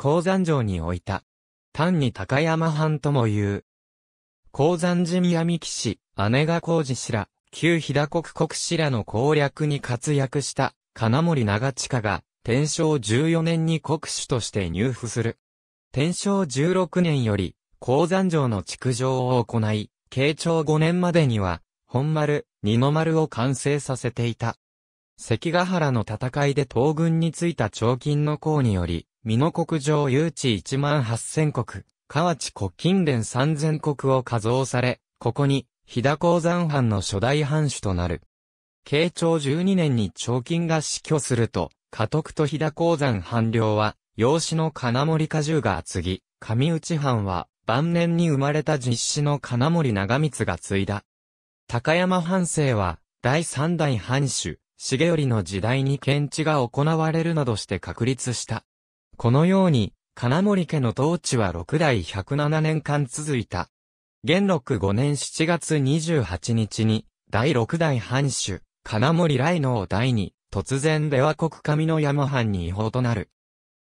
鉱山城に置いた。単に高山藩とも言う。鉱山宮闇騎士、姉が工事氏ら、旧飛騨国国氏らの攻略に活躍した、金森長近が、天正14年に国主として入府する。天正16年より、鉱山城の築城を行い、慶長5年までには、本丸、二の丸を完成させていた。関ヶ原の戦いで東軍についた長金の功により、美濃国上誘致1万8000国、河内国近連3000国を加増され、ここに、飛騨鉱山藩の初代藩主となる。慶長12年に長金が死去すると、家督と飛騨鉱山藩領は、養子の金森家重が継ぎ、上内藩は、晩年に生まれた実子の金森長光が継いだ。高山藩政は、第三代藩主、重頼の時代に検知が行われるなどして確立した。このように、金森家の統治は6代107年間続いた。元禄5年7月28日に、第6代藩主、金森来能第に、突然出は国上の山藩に違法となる。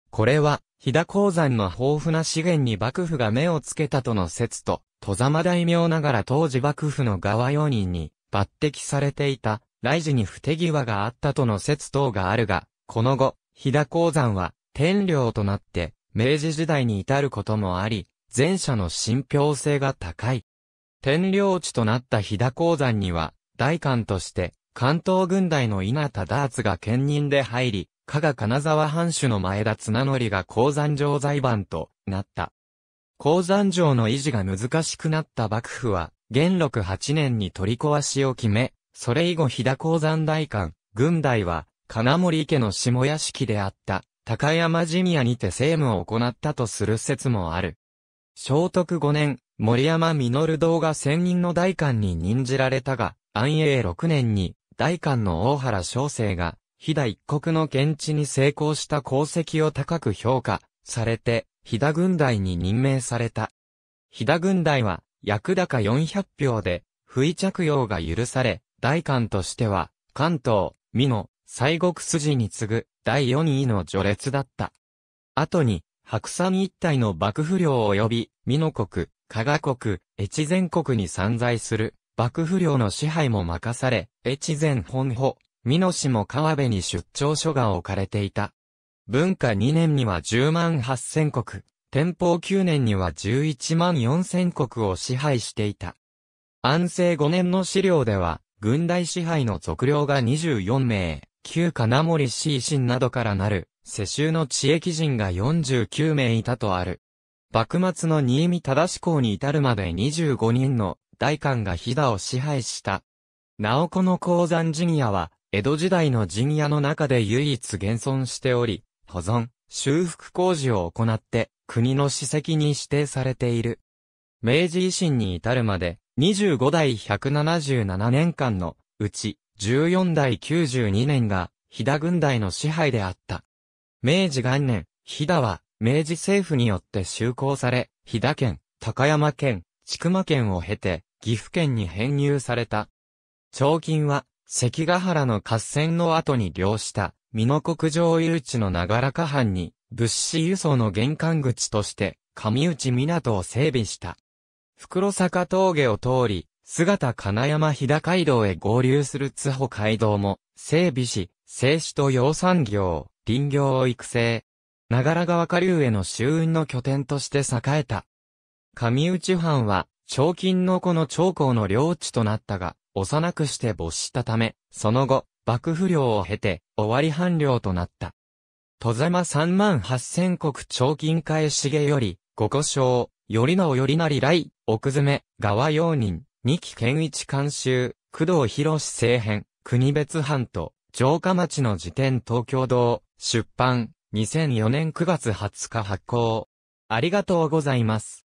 これは、飛騨鉱山の豊富な資源に幕府が目をつけたとの説と、戸様大名ながら当時幕府の側用人に抜擢されていた、来時に不手際があったとの説等があるが、この後、飛騨鉱山は天領となって、明治時代に至ることもあり、前者の信憑性が高い。天領地となった飛騨鉱山には、大官として、関東軍隊の稲田ダーツが兼任で入り、加賀金沢藩主の前田綱則が鉱山城財番となった。鉱山城の維持が難しくなった幕府は、元禄8年に取り壊しを決め、それ以後飛騨鉱山大官、軍隊は、金森家の下屋敷であった、高山ジミにて政務を行ったとする説もある。聖徳5年、森山実堂が専任の大官に任じられたが、安永6年に、大官の大原小生が、飛騨一国の現地に成功した功績を高く評価、されて、飛騨軍隊に任命された。飛騨軍隊は、役高400票で、不意着用が許され、大官としては、関東、美濃、西国筋に次ぐ、第4位の序列だった。後に、白山一帯の幕府領及び、美濃国、加賀国、越前国に散在する、幕府領の支配も任され、越前本保、美濃市も川辺に出張所が置かれていた。文化2年には10万8000国、天保9年には11万4000国を支配していた。安政5年の資料では、軍大支配の俗領が24名、旧金森氏維新などからなる、世襲の知域人が49名いたとある。幕末の新見忠公に至るまで25人の大官が飛騨を支配した。なおこの鉱山陣屋は、江戸時代の陣屋の中で唯一現存しており、保存、修復工事を行って、国の史跡に指定されている。明治維新に至るまで、25代177年間のうち、14代92年が、飛騨軍隊の支配であった。明治元年、飛騨は、明治政府によって就航され、飛騨県、高山県、千曲県を経て、岐阜県に編入された。長金は、関ヶ原の合戦の後に漁した、美濃国上誘致の長らか藩に、物資輸送の玄関口として、上内港を整備した。袋坂峠を通り、姿金山日高街道へ合流する津保街道も、整備し、製紙と養産業、林業を育成。長良川下流への周運の拠点として栄えた。上内藩は、長金の子の長江の領地となったが、幼くして没したため、その後、幕府領を経て、終わり藩領となった。戸山三万八千国長金会重より、五古障、よりのよりなり来、奥詰め、側用人、二木健一監修、工藤博政編、国別版と、城下町の辞典東京堂、出版、2004年9月20日発行。ありがとうございます。